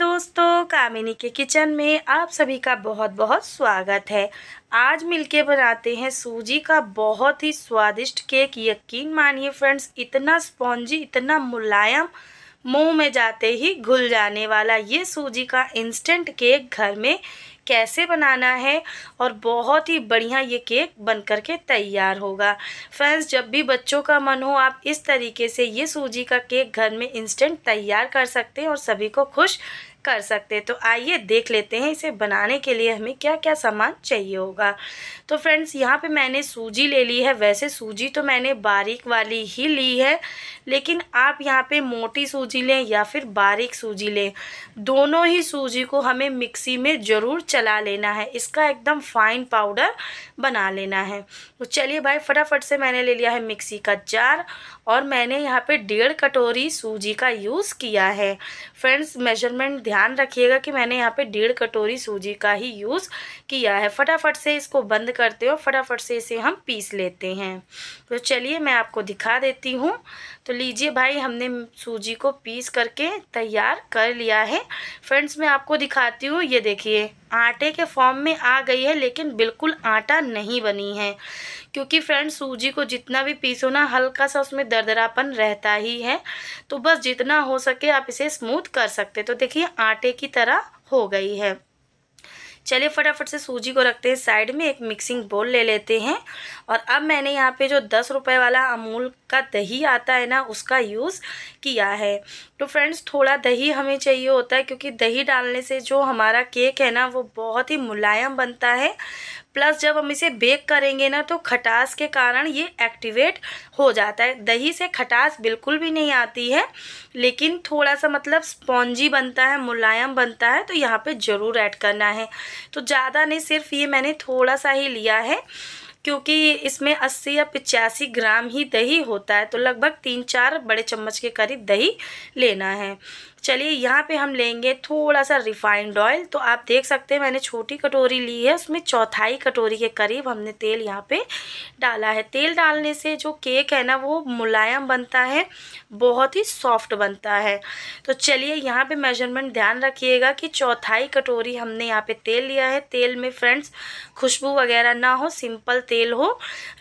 दोस्तों कामिनी के किचन में आप सभी का बहुत बहुत स्वागत है आज मिलके बनाते हैं सूजी का बहुत ही स्वादिष्ट केक यकीन मानिए फ्रेंड्स इतना स्पॉन्जी इतना मुलायम मुंह में जाते ही घुल जाने वाला ये सूजी का इंस्टेंट केक घर में कैसे बनाना है और बहुत ही बढ़िया ये केक बन कर के तैयार होगा फ्रेंड्स जब भी बच्चों का मन हो आप इस तरीके से ये सूजी का केक घर में इंस्टेंट तैयार कर सकते हैं और सभी को खुश कर सकते हैं तो आइए देख लेते हैं इसे बनाने के लिए हमें क्या क्या सामान चाहिए होगा तो फ्रेंड्स यहाँ पे मैंने सूजी ले ली है वैसे सूजी तो मैंने बारीक वाली ही ली है लेकिन आप यहाँ पे मोटी सूजी लें या फिर बारीक सूजी लें दोनों ही सूजी को हमें मिक्सी में ज़रूर चला लेना है इसका एकदम फाइन पाउडर बना लेना है तो चलिए भाई फटाफट से मैंने ले लिया है मिक्सी का जार और मैंने यहाँ पे डेढ़ कटोरी सूजी का यूज़ किया है फ्रेंड्स मेजरमेंट ध्यान रखिएगा कि मैंने यहाँ पे डेढ़ कटोरी सूजी का ही यूज़ किया है फटाफट से इसको बंद करते हो फटाफट से इसे हम पीस लेते हैं तो चलिए मैं आपको दिखा देती हूँ तो लीजिए भाई हमने सूजी को पीस करके तैयार कर लिया है फ्रेंड्स मैं आपको दिखाती हूँ ये देखिए आटे के फॉर्म में आ गई है लेकिन बिल्कुल आटा नहीं बनी है क्योंकि फ्रेंड्स सूजी को जितना भी पीसो ना हल्का सा उसमें दरदरापन रहता ही है तो बस जितना हो सके आप इसे स्मूथ कर सकते तो देखिए आटे की तरह हो गई है चलिए फटाफट से सूजी को रखते हैं साइड में एक मिक्सिंग बोल ले लेते हैं और अब मैंने यहाँ पे जो दस रुपये वाला अमूल का दही आता है ना उसका यूज़ किया है तो फ्रेंड्स थोड़ा दही हमें चाहिए होता है क्योंकि दही डालने से जो हमारा केक है ना वो बहुत ही मुलायम बनता है प्लस जब हम इसे बेक करेंगे ना तो खटास के कारण ये एक्टिवेट हो जाता है दही से खटास बिल्कुल भी नहीं आती है लेकिन थोड़ा सा मतलब स्पॉन्जी बनता है मुलायम बनता है तो यहाँ पे ज़रूर ऐड करना है तो ज़्यादा नहीं सिर्फ ये मैंने थोड़ा सा ही लिया है क्योंकि इसमें 80 या पिचासी ग्राम ही दही होता है तो लगभग तीन चार बड़े चम्मच के करीब दही लेना है चलिए यहाँ पे हम लेंगे थोड़ा सा रिफाइंड ऑयल तो आप देख सकते हैं मैंने छोटी कटोरी ली है उसमें चौथाई कटोरी के करीब हमने तेल यहाँ पे डाला है तेल डालने से जो केक है ना वो मुलायम बनता है बहुत ही सॉफ्ट बनता है तो चलिए यहाँ पे मेजरमेंट ध्यान रखिएगा कि चौथाई कटोरी हमने यहाँ पे तेल लिया है तेल में फ्रेंड्स खुशबू वगैरह ना हो सिंपल तेल हो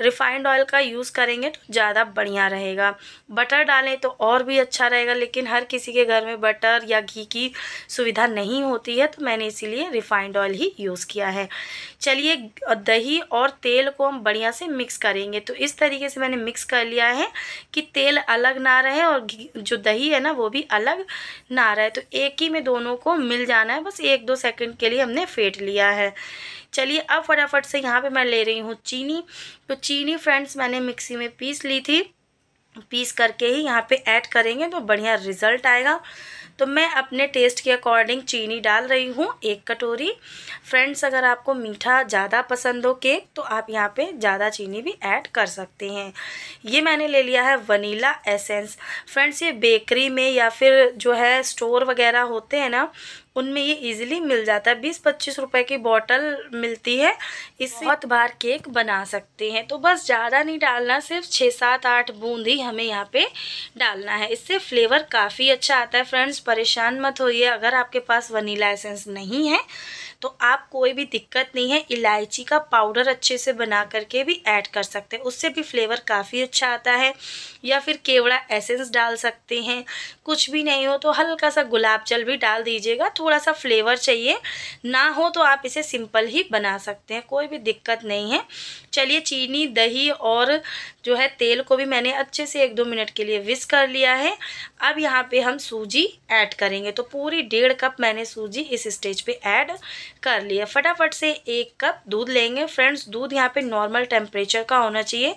रिफाइंड ऑयल का यूज़ करेंगे तो ज़्यादा बढ़िया रहेगा बटर डालें तो और भी अच्छा रहेगा लेकिन हर किसी के घर में बटर या घी की सुविधा नहीं होती है तो मैंने इसीलिए रिफाइंड ऑयल ही यूज़ किया है चलिए दही और तेल को हम बढ़िया से मिक्स करेंगे तो इस तरीके से मैंने मिक्स कर लिया है कि तेल अलग ना रहे और जो दही है ना वो भी अलग ना रहे तो एक ही में दोनों को मिल जाना है बस एक दो सेकंड के लिए हमने फेंट लिया है चलिए अब फटाफट से यहाँ पे मैं ले रही हूँ चीनी तो चीनी फ्रेंड्स मैंने मिक्सी में पीस ली थी पीस करके ही यहाँ पे ऐड करेंगे तो बढ़िया रिज़ल्ट आएगा तो मैं अपने टेस्ट के अकॉर्डिंग चीनी डाल रही हूँ एक कटोरी फ्रेंड्स अगर आपको मीठा ज़्यादा पसंद हो केक तो आप यहाँ पे ज़्यादा चीनी भी ऐड कर सकते हैं ये मैंने ले लिया है वनीला एसेंस फ्रेंड्स ये बेकरी में या फिर जो है स्टोर वगैरह होते हैं ना उनमें ये इजीली मिल जाता है बीस पच्चीस रुपए की बॉटल मिलती है इससे बहुत बार केक बना सकते हैं तो बस ज़्यादा नहीं डालना सिर्फ छः सात आठ बूंद ही हमें यहाँ पे डालना है इससे फ्लेवर काफ़ी अच्छा आता है फ्रेंड्स परेशान मत होइए अगर आपके पास वनीला एसेंस नहीं है तो आप कोई भी दिक्कत नहीं है इलायची का पाउडर अच्छे से बना करके भी ऐड कर सकते हैं उससे भी फ्लेवर काफ़ी अच्छा आता है या फिर केवड़ा एसेंस डाल सकते हैं कुछ भी नहीं हो तो हल्का सा गुलाब जल भी डाल दीजिएगा थोड़ा सा फ्लेवर चाहिए ना हो तो आप इसे सिंपल ही बना सकते हैं कोई भी दिक्कत नहीं है चलिए चीनी दही और जो है तेल को भी मैंने अच्छे से एक दो मिनट के लिए विस कर लिया है अब यहाँ पे हम सूजी ऐड करेंगे तो पूरी डेढ़ कप मैंने सूजी इस स्टेज पे ऐड कर लिया फटाफट से एक कप दूध लेंगे फ्रेंड्स दूध यहाँ पे नॉर्मल टेम्परेचर का होना चाहिए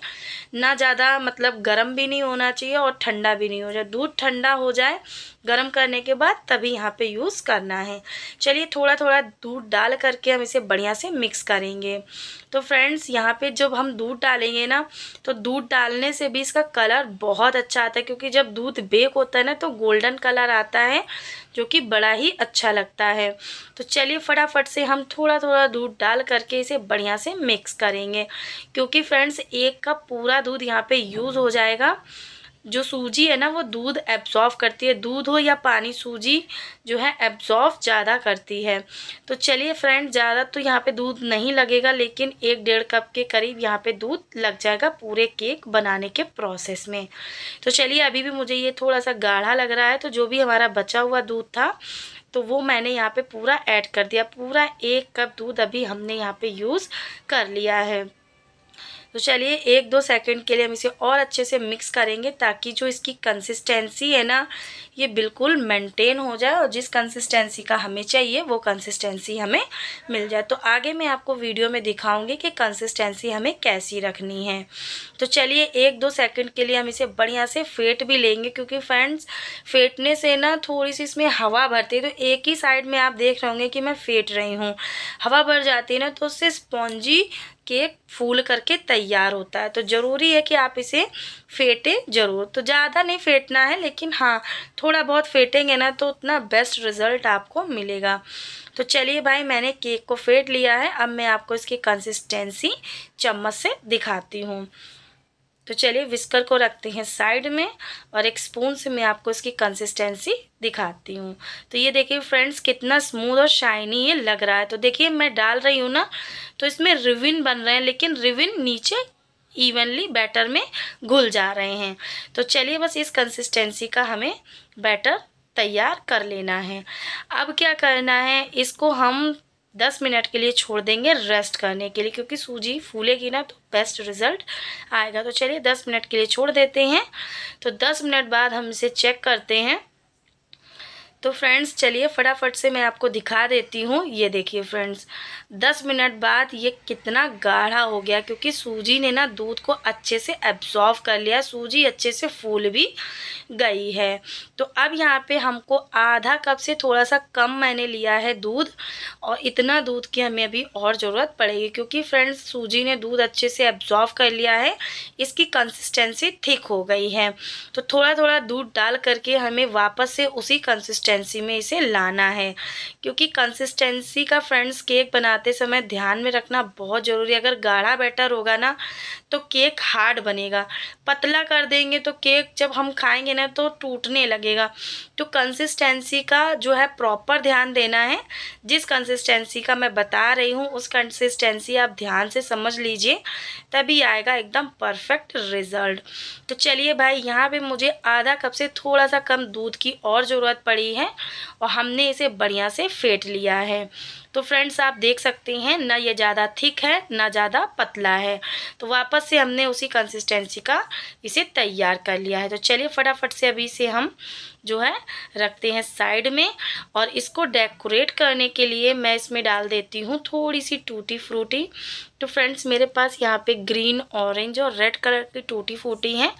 ना ज़्यादा मतलब गर्म भी नहीं होना चाहिए और ठंडा भी नहीं हो जाए दूध ठंडा हो जाए गर्म करने के बाद तभी यहाँ पे यूज़ करना है चलिए थोड़ा थोड़ा दूध डाल करके हम इसे बढ़िया से मिक्स करेंगे तो फ्रेंड्स यहाँ पे जब हम दूध डालेंगे ना तो दूध डालने से भी इसका कलर बहुत अच्छा आता है क्योंकि जब दूध बेक होता है ना तो गोल्डन कलर आता है जो कि बड़ा ही अच्छा लगता है तो चलिए फटाफट से हम थोड़ा थोड़ा दूध डाल करके इसे बढ़िया से मिक्स करेंगे क्योंकि फ्रेंड्स एक कप पूरा दूध यहाँ पर यूज़ हो जाएगा जो सूजी है ना वो दूध एब्जॉर्व करती है दूध हो या पानी सूजी जो है एब्जॉर्व ज़्यादा करती है तो चलिए फ्रेंड ज़्यादा तो यहाँ पे दूध नहीं लगेगा लेकिन एक डेढ़ कप के करीब यहाँ पे दूध लग जाएगा पूरे केक बनाने के प्रोसेस में तो चलिए अभी भी मुझे ये थोड़ा सा गाढ़ा लग रहा है तो जो भी हमारा बचा हुआ दूध था तो वो मैंने यहाँ पर पूरा ऐड कर दिया पूरा एक कप दूध अभी हमने यहाँ पर यूज़ कर लिया है तो चलिए एक दो सेकंड के लिए हम इसे और अच्छे से मिक्स करेंगे ताकि जो इसकी कंसिस्टेंसी है ना ये बिल्कुल मेंटेन हो जाए और जिस कंसिस्टेंसी का हमें चाहिए वो कंसिस्टेंसी हमें मिल जाए तो आगे मैं आपको वीडियो में दिखाऊंगी कि कंसिस्टेंसी हमें कैसी रखनी है तो चलिए एक दो सेकंड के लिए हम इसे बढ़िया से फेंट भी लेंगे क्योंकि फ्रेंड्स फेंटने से ना थोड़ी सी इसमें हवा भरती है तो एक ही साइड में आप देख रहे होंगे कि मैं फेंट रही हूँ हवा भर जाती है ना तो उससे स्पॉन्जी केक फूल करके तैयार होता है तो ज़रूरी है कि आप इसे फेंटे ज़रूर तो ज़्यादा नहीं फेंटना है लेकिन हाँ थोड़ा बहुत फेंटेंगे ना तो उतना बेस्ट रिज़ल्ट आपको मिलेगा तो चलिए भाई मैंने केक को फेंट लिया है अब मैं आपको इसकी कंसिस्टेंसी चम्मच से दिखाती हूँ तो चलिए विस्कर को रखते हैं साइड में और एक स्पून से मैं आपको इसकी कंसिस्टेंसी दिखाती हूँ तो ये देखिए फ्रेंड्स कितना स्मूथ और शाइनी ये लग रहा है तो देखिए मैं डाल रही हूँ ना तो इसमें रिविन बन रहे हैं लेकिन रिविन नीचे इवनली बैटर में घुल जा रहे हैं तो चलिए बस इस कंसिस्टेंसी का हमें बैटर तैयार कर लेना है अब क्या करना है इसको हम दस मिनट के लिए छोड़ देंगे रेस्ट करने के लिए क्योंकि सूजी फूलेगी ना तो बेस्ट रिज़ल्ट आएगा तो चलिए दस मिनट के लिए छोड़ देते हैं तो दस मिनट बाद हम इसे चेक करते हैं तो फ्रेंड्स चलिए फटाफट से मैं आपको दिखा देती हूँ ये देखिए फ्रेंड्स दस मिनट बाद ये कितना गाढ़ा हो गया क्योंकि सूजी ने ना दूध को अच्छे से एब्जॉर्व कर लिया सूजी अच्छे से फूल भी गई है तो अब यहाँ पे हमको आधा कप से थोड़ा सा कम मैंने लिया है दूध और इतना दूध की हमें अभी और ज़रूरत पड़ेगी क्योंकि फ्रेंड्स सूजी ने दूध अच्छे से एब्जॉर्व कर लिया है इसकी कंसिस्टेंसी थिक हो गई है तो थोड़ा थोड़ा दूध डाल करके हमें वापस से उसी कंसिस्टेंसी कंसिस्टेंसी में इसे लाना है क्योंकि कंसिस्टेंसी का फ्रेंड्स केक बनाते समय ध्यान में रखना बहुत ज़रूरी है अगर गाढ़ा बैटर होगा ना तो केक हार्ड बनेगा पतला कर देंगे तो केक जब हम खाएंगे ना तो टूटने लगेगा तो कंसिस्टेंसी का जो है प्रॉपर ध्यान देना है जिस कंसिस्टेंसी का मैं बता रही हूँ उस कंसिस्टेंसी आप ध्यान से समझ लीजिए तभी आएगा एकदम परफेक्ट रिजल्ट तो चलिए भाई यहाँ पे मुझे आधा कप से थोड़ा सा कम दूध की और ज़रूरत पड़ी है है और हमने इसे बढ़िया से फेंट लिया है तो फ्रेंड्स आप देख सकते हैं ना ये ज़्यादा थिक है ना ज़्यादा पतला है तो वापस से हमने उसी कंसिस्टेंसी का इसे तैयार कर लिया है तो चलिए फटाफट से अभी इसे हम जो है रखते हैं साइड में और इसको डेकोरेट करने के लिए मैं इसमें डाल देती हूँ थोड़ी सी टूटी फ्रूटी तो फ्रेंड्स मेरे पास यहाँ पे ग्रीन ऑरेंज और रेड कलर की टूटी फूटी हैं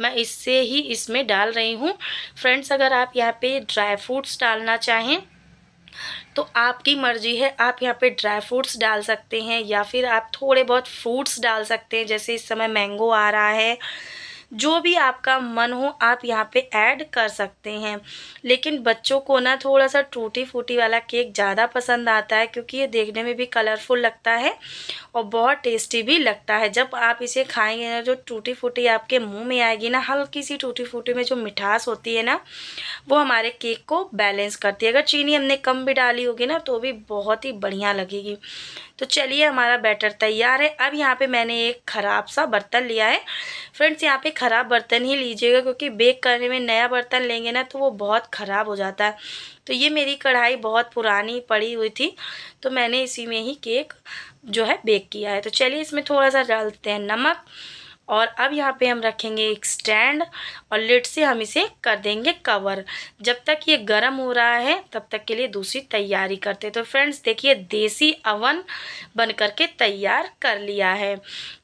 मैं इससे ही इसमें डाल रही हूँ फ्रेंड्स अगर आप यहाँ पे ड्राई फ्रूट्स डालना चाहें तो आपकी मर्ज़ी है आप यहाँ पे ड्राई फ्रूट्स डाल सकते हैं या फिर आप थोड़े बहुत फ्रूट्स डाल सकते हैं जैसे इस समय मैंगो आ रहा है जो भी आपका मन हो आप यहाँ पे ऐड कर सकते हैं लेकिन बच्चों को ना थोड़ा सा टूटी फूटी वाला केक ज़्यादा पसंद आता है क्योंकि ये देखने में भी कलरफुल लगता है और बहुत टेस्टी भी लगता है जब आप इसे खाएंगे ना जो टूटी फूटी आपके मुंह में आएगी ना हल्की सी टूटी फूटी में जो मिठास होती है ना वो हमारे केक को बैलेंस करती है अगर चीनी हमने कम भी डाली होगी ना तो भी बहुत ही बढ़िया लगेगी तो चलिए हमारा बैटर तैयार है अब यहाँ पर मैंने एक ख़राब सा बर्तन लिया है फ्रेंड्स यहाँ पे ख़राब बर्तन ही लीजिएगा क्योंकि बेक करने में नया बर्तन लेंगे ना तो वो बहुत ख़राब हो जाता है तो ये मेरी कढ़ाई बहुत पुरानी पड़ी हुई थी तो मैंने इसी में ही केक जो है बेक किया है तो चलिए इसमें थोड़ा सा डालते हैं नमक और अब यहाँ पे हम रखेंगे एक स्टैंड और लिट से हम इसे कर देंगे कवर जब तक ये गर्म हो रहा है तब तक के लिए दूसरी तैयारी करते तो फ्रेंड्स देखिए देसी अवन बन करके तैयार कर लिया है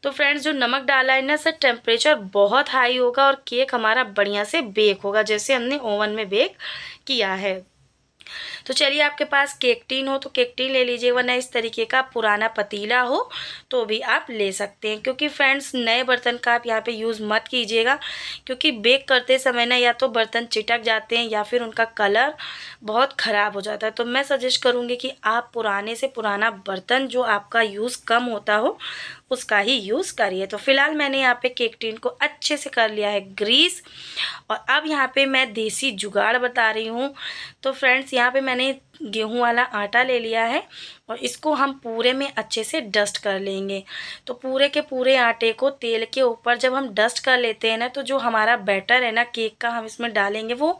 तो फ्रेंड्स जो नमक डाला है ना सर टेम्परेचर बहुत हाई होगा और केक हमारा बढ़िया से बेक होगा जैसे हमने ओवन में बेक किया है तो चलिए आपके पास केकटीन हो तो केकटीन ले लीजिए वरना इस तरीके का पुराना पतीला हो तो भी आप ले सकते हैं क्योंकि फ्रेंड्स नए बर्तन का आप यहाँ पे यूज़ मत कीजिएगा क्योंकि बेक करते समय ना या तो बर्तन चिटक जाते हैं या फिर उनका कलर बहुत ख़राब हो जाता है तो मैं सजेस्ट करूँगी कि आप पुराने से पुराना बर्तन जो आपका यूज़ कम होता हो उसका ही यूज़ करिए तो फ़िलहाल मैंने यहाँ पे केक टिन को अच्छे से कर लिया है ग्रीस और अब यहाँ पे मैं देसी जुगाड़ बता रही हूँ तो फ्रेंड्स यहाँ पे मैंने गेहूं वाला आटा ले लिया है और इसको हम पूरे में अच्छे से डस्ट कर लेंगे तो पूरे के पूरे आटे को तेल के ऊपर जब हम डस्ट कर लेते हैं ना तो जो हमारा बैटर है ना केक का हम इसमें डालेंगे वो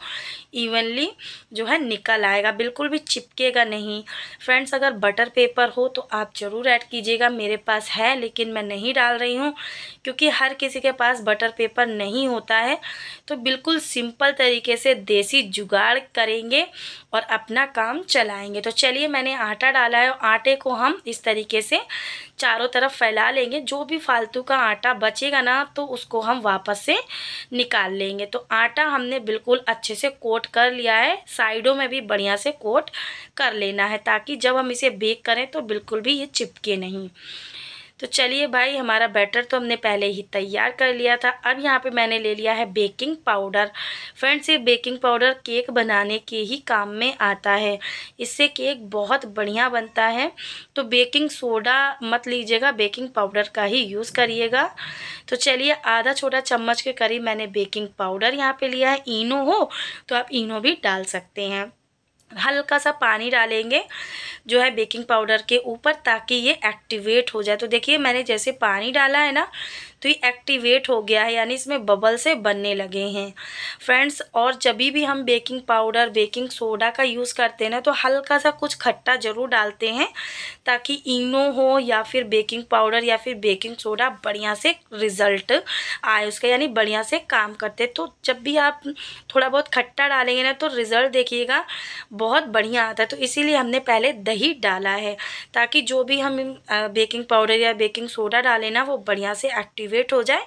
इवनली जो है निकल आएगा बिल्कुल भी चिपकेगा नहीं फ्रेंड्स अगर बटर पेपर हो तो आप ज़रूर ऐड कीजिएगा मेरे पास है लेकिन मैं नहीं डाल रही हूँ क्योंकि हर किसी के पास बटर पेपर नहीं होता है तो बिल्कुल सिंपल तरीके से देसी जुगाड़ करेंगे और अपना काम चलाएंगे तो चलिए मैंने आटा डाला है आटे को हम इस तरीके से चारों तरफ फैला लेंगे जो भी फालतू का आटा बचेगा ना तो उसको हम वापस से निकाल लेंगे तो आटा हमने बिल्कुल अच्छे से कोट कर लिया है साइडों में भी बढ़िया से कोट कर लेना है ताकि जब हम इसे बेक करें तो बिल्कुल भी ये चिपके नहीं तो चलिए भाई हमारा बैटर तो हमने पहले ही तैयार कर लिया था अब यहाँ पे मैंने ले लिया है बेकिंग पाउडर फ्रेंड्स ये बेकिंग पाउडर केक बनाने के ही काम में आता है इससे केक बहुत बढ़िया बनता है तो बेकिंग सोडा मत लीजिएगा बेकिंग पाउडर का ही यूज़ करिएगा तो चलिए आधा छोटा चम्मच के करीब मैंने बेकिंग पाउडर यहाँ पर लिया है इनो हो तो आप इनो भी डाल सकते हैं हल्का सा पानी डालेंगे जो है बेकिंग पाउडर के ऊपर ताकि ये एक्टिवेट हो जाए तो देखिए मैंने जैसे पानी डाला है ना तो ये एक्टिवेट हो गया है यानी इसमें बबल से बनने लगे हैं फ्रेंड्स और जब भी हम बेकिंग पाउडर बेकिंग सोडा का यूज़ करते हैं ना तो हल्का सा कुछ खट्टा ज़रूर डालते हैं ताकि इनो हो या फिर बेकिंग पाउडर या फिर बेकिंग सोडा बढ़िया से रिज़ल्ट आए उसका यानी बढ़िया से काम करते तो जब भी आप थोड़ा बहुत खट्टा डालेंगे ना तो रिज़ल्ट देखिएगा बहुत बढ़िया आता है तो इसीलिए हमने पहले दही डाला है ताकि जो भी हम बेकिंग पाउडर या बेकिंग सोडा डालें ना वो बढ़िया से एक्टिव एक्टिवेट हो जाए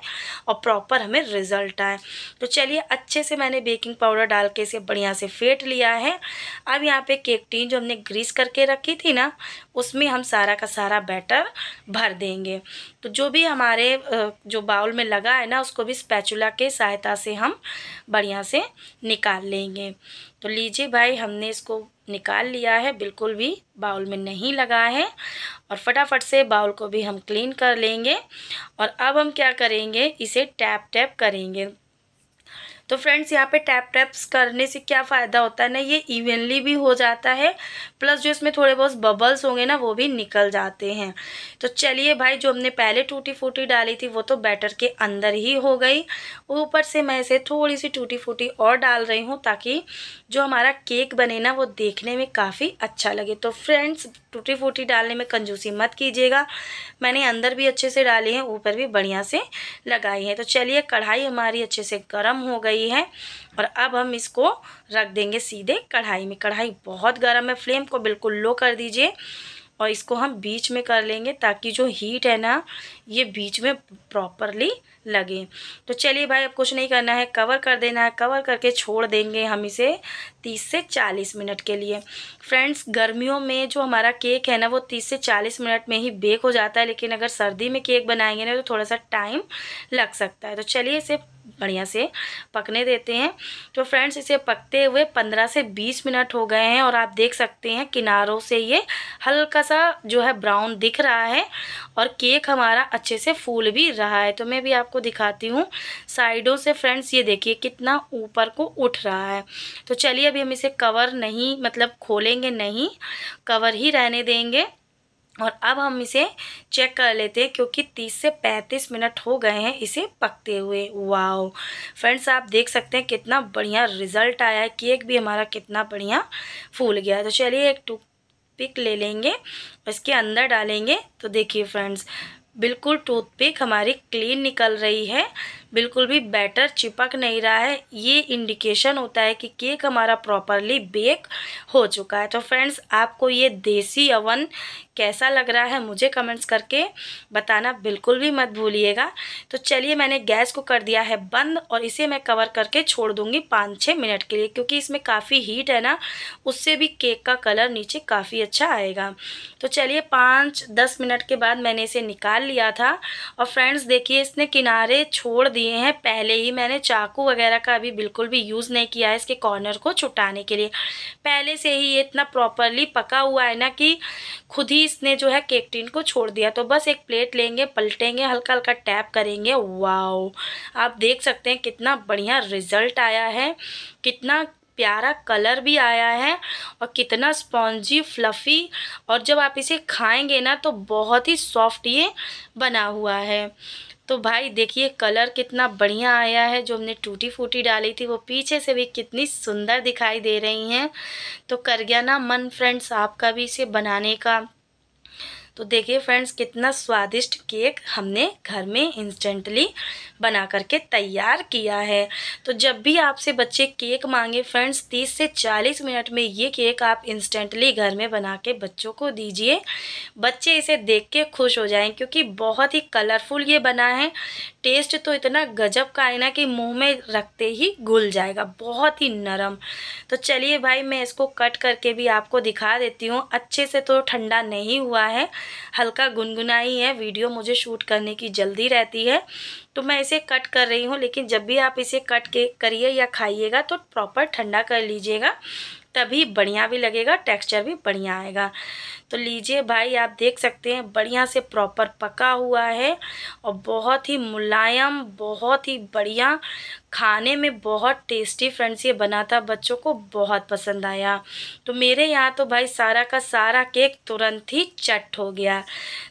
और प्रॉपर हमें रिज़ल्ट आए तो चलिए अच्छे से मैंने बेकिंग पाउडर डाल के इसे बढ़िया से फेंट लिया है अब यहाँ पे केक टीन जो हमने ग्रीस करके रखी थी ना उसमें हम सारा का सारा बैटर भर देंगे तो जो भी हमारे जो बाउल में लगा है ना उसको भी स्पैचुला के सहायता से हम बढ़िया से निकाल लेंगे तो लीजिए भाई हमने इसको निकाल लिया है बिल्कुल भी बाउल में नहीं लगा है और फटाफट से बाउल को भी हम क्लीन कर लेंगे और अब हम क्या करेंगे इसे टैप टैप करेंगे तो फ्रेंड्स यहाँ पे टैप टैप्स करने से क्या फ़ायदा होता है ना ये इवनली भी हो जाता है प्लस जो इसमें थोड़े बहुत बबल्स होंगे ना वो भी निकल जाते हैं तो चलिए भाई जो हमने पहले टूटी फूटी डाली थी वो तो बैटर के अंदर ही हो गई ऊपर से मैं इसे थोड़ी सी टूटी फूटी और डाल रही हूँ ताकि जो हमारा केक बने ना वो देखने में काफ़ी अच्छा लगे तो फ्रेंड्स टूटी फूटी डालने में कंजूसी मत कीजिएगा मैंने अंदर भी अच्छे से डाली है ऊपर भी बढ़िया से लगाई है तो चलिए कढ़ाई हमारी अच्छे से गर्म हो गई गई है और अब हम इसको रख देंगे सीधे कढ़ाई में कढ़ाई बहुत गर्म है फ्लेम को बिल्कुल लो कर दीजिए और इसको हम बीच में कर लेंगे ताकि जो हीट है ना ये बीच में प्रॉपरली लगे तो चलिए भाई अब कुछ नहीं करना है कवर कर देना है कवर करके छोड़ देंगे हम इसे 30 से 40 मिनट के लिए फ्रेंड्स गर्मियों में जो हमारा केक है ना वो 30 से 40 मिनट में ही बेक हो जाता है लेकिन अगर सर्दी में केक बनाएंगे ना तो थोड़ा सा टाइम लग सकता है तो चलिए इसे बढ़िया से पकने देते हैं तो फ्रेंड्स इसे पकते हुए पंद्रह से बीस मिनट हो गए हैं और आप देख सकते हैं किनारों से ये हल्का सा जो है ब्राउन दिख रहा है और केक हमारा अच्छे से फूल भी रहा है तो मैं भी आपको दिखाती हूँ साइडों से फ्रेंड्स ये देखिए कितना ऊपर को उठ रहा है तो चलिए अभी हम इसे कवर नहीं मतलब खोलेंगे नहीं कवर ही रहने देंगे और अब हम इसे चेक कर लेते हैं क्योंकि 30 से 35 मिनट हो गए हैं इसे पकते हुए वाओ फ्रेंड्स आप देख सकते हैं कितना बढ़िया रिज़ल्ट आया है केक भी हमारा कितना बढ़िया फूल गया तो चलिए एक टू पिक ले लेंगे इसके अंदर डालेंगे तो देखिए फ्रेंड्स बिल्कुल टूथपिक हमारी क्लीन निकल रही है बिल्कुल भी बैटर चिपक नहीं रहा है ये इंडिकेशन होता है कि केक हमारा प्रॉपरली बेक हो चुका है तो फ्रेंड्स आपको ये देसी अवन कैसा लग रहा है मुझे कमेंट्स करके बताना बिल्कुल भी मत भूलिएगा तो चलिए मैंने गैस को कर दिया है बंद और इसे मैं कवर करके छोड़ दूँगी पाँच छः मिनट के लिए क्योंकि इसमें काफ़ी हीट है ना उससे भी केक का कलर नीचे काफ़ी अच्छा आएगा तो चलिए पाँच दस मिनट के बाद मैंने इसे निकाल लिया था और फ्रेंड्स देखिए इसने किनारे छोड़ दिया लिए हैं पहले ही मैंने चाकू वगैरह का अभी बिल्कुल भी यूज़ नहीं किया है इसके कॉर्नर को छुटाने के लिए पहले से ही ये इतना प्रॉपरली पका हुआ है ना कि खुद ही इसने जो है केक टिन को छोड़ दिया तो बस एक प्लेट लेंगे पलटेंगे हल्का हल्का टैप करेंगे वाओ आप देख सकते हैं कितना बढ़िया रिज़ल्ट आया है कितना प्यारा कलर भी आया है और कितना स्पॉन्जी फ्लफ़ी और जब आप इसे खाएंगे ना तो बहुत ही सॉफ्ट ये बना हुआ है तो भाई देखिए कलर कितना बढ़िया आया है जो हमने टूटी फूटी डाली थी वो पीछे से भी कितनी सुंदर दिखाई दे रही हैं तो कर गया ना मन फ्रेंड्स आपका भी इसे बनाने का तो देखिए फ्रेंड्स कितना स्वादिष्ट केक हमने घर में इंस्टेंटली बना करके तैयार किया है तो जब भी आपसे बच्चे केक मांगे फ्रेंड्स तीस से चालीस मिनट में ये केक आप इंस्टेंटली घर में बना के बच्चों को दीजिए बच्चे इसे देख के खुश हो जाएं क्योंकि बहुत ही कलरफुल ये बना है टेस्ट तो इतना गजब का है ना कि मुंह में रखते ही घुल जाएगा बहुत ही नरम तो चलिए भाई मैं इसको कट करके भी आपको दिखा देती हूँ अच्छे से तो ठंडा नहीं हुआ है हल्का गुनगुनाई है वीडियो मुझे शूट करने की जल्दी रहती है तो मैं इसे कट कर रही हूँ लेकिन जब भी आप इसे कट के करिए या खाइएगा तो प्रॉपर ठंडा कर लीजिएगा तभी बढ़िया भी लगेगा टेक्सचर भी बढ़िया आएगा तो लीजिए भाई आप देख सकते हैं बढ़िया से प्रॉपर पका हुआ है और बहुत ही मुलायम बहुत ही बढ़िया खाने में बहुत टेस्टी फ्रेंड्स ये बना था बच्चों को बहुत पसंद आया तो मेरे यहाँ तो भाई सारा का सारा केक तुरंत ही चट हो गया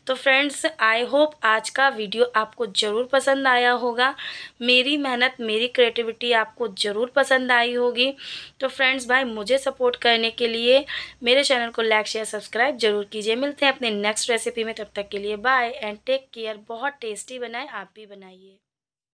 तो फ्रेंड्स आई होप आज का वीडियो आपको ज़रूर पसंद आया होगा मेरी मेहनत मेरी क्रिएटिविटी आपको ज़रूर पसंद आई होगी तो फ्रेंड्स भाई मुझे सपोर्ट करने के लिए मेरे चैनल को लाइक शेयर सब्सक्राइब जरूर कीजिए मिलते हैं अपने नेक्स्ट रेसिपी में तब तक के लिए बाय एंड टेक केयर बहुत टेस्टी बनाए आप भी बनाइए